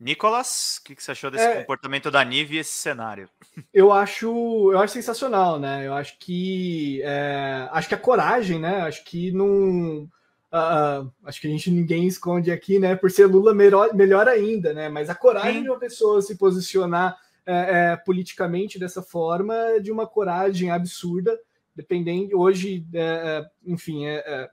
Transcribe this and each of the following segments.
Nicolas, o que, que, você achou desse é, comportamento da Nive e esse cenário? Eu acho, eu acho sensacional, né? Eu acho que é, acho que a coragem, né? Acho que não, uh, acho que a gente ninguém esconde aqui, né? Por ser Lula melhor, melhor ainda, né? Mas a coragem Sim. de uma pessoa se posicionar é, é politicamente dessa forma, de uma coragem absurda, dependendo hoje, é, é, enfim, é,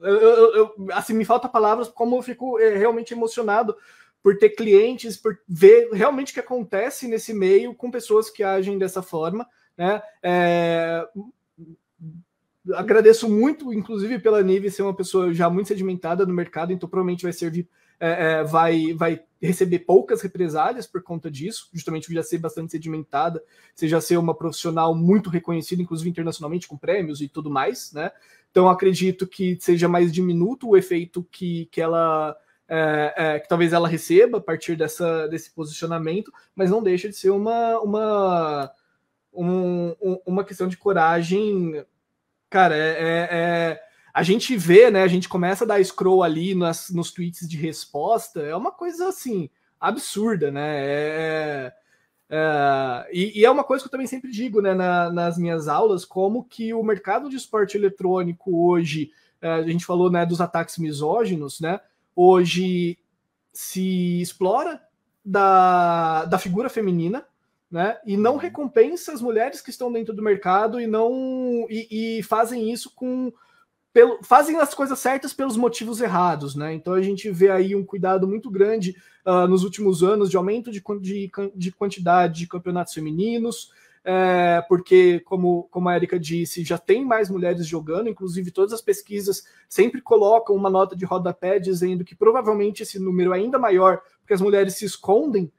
eu, eu, eu, assim, me falta palavras como eu fico realmente emocionado por ter clientes, por ver realmente o que acontece nesse meio com pessoas que agem dessa forma. Né? É... Agradeço muito, inclusive, pela Nive ser uma pessoa já muito sedimentada no mercado, então provavelmente vai servir, é, é, vai, vai receber poucas represálias por conta disso, justamente por já ser bastante sedimentada, você já ser uma profissional muito reconhecida, inclusive internacionalmente, com prêmios e tudo mais, né? Então acredito que seja mais diminuto o efeito que, que ela é, é, que talvez ela receba a partir dessa, desse posicionamento, mas não deixa de ser uma, uma, um, uma questão de coragem. Cara, é, é, é, a gente vê, né? A gente começa a dar scroll ali nas, nos tweets de resposta, é uma coisa assim, absurda, né? É, é, é e, e, é uma coisa que eu também sempre digo né, na, nas minhas aulas, como que o mercado de esporte eletrônico hoje, a gente falou né, dos ataques misóginos, né? hoje se explora da, da figura feminina, né? E não uhum. recompensa as mulheres que estão dentro do mercado e não e, e fazem isso com pelo, fazem as coisas certas pelos motivos errados, né? Então a gente vê aí um cuidado muito grande uh, nos últimos anos de aumento de, de, de quantidade de campeonatos femininos, é, porque, como, como a Erika disse, já tem mais mulheres jogando, inclusive todas as pesquisas sempre colocam uma nota de rodapé dizendo que provavelmente esse número é ainda maior, porque as mulheres se escondem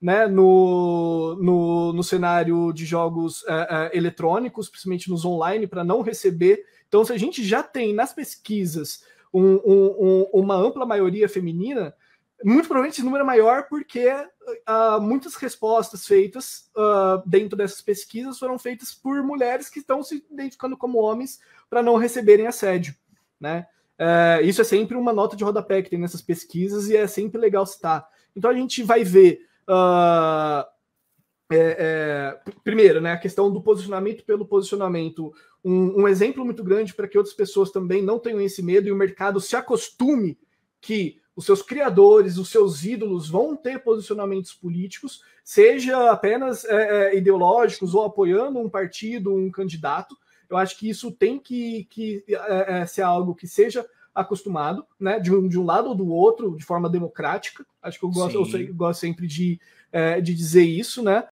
né, no, no, no, cenário de jogos é, é, eletrônicos, principalmente nos online, para não receber. Então, se a gente já tem nas pesquisas um, um, um, uma ampla maioria feminina, muito provavelmente esse número é maior porque uh, muitas respostas feitas uh, dentro dessas pesquisas foram feitas por mulheres que estão se identificando como homens para não receberem assédio, né? Uh, isso é sempre uma nota de rodapé que tem nessas pesquisas e é sempre legal citar. Então a gente vai ver é, é, primeiro, né, a questão do posicionamento pelo posicionamento, um, um exemplo muito grande para que outras pessoas também não tenham esse medo e o mercado se acostume que os seus criadores, os seus ídolos vão ter posicionamentos políticos, seja apenas é, é, ideológicos ou apoiando um partido, um candidato. Eu acho que isso tem que, que é, é, ser algo que seja acostumado, né, de um, de um lado ou do outro, de forma democrática. Acho que eu gosto, eu eu gosto sempre de, é, de dizer isso, né?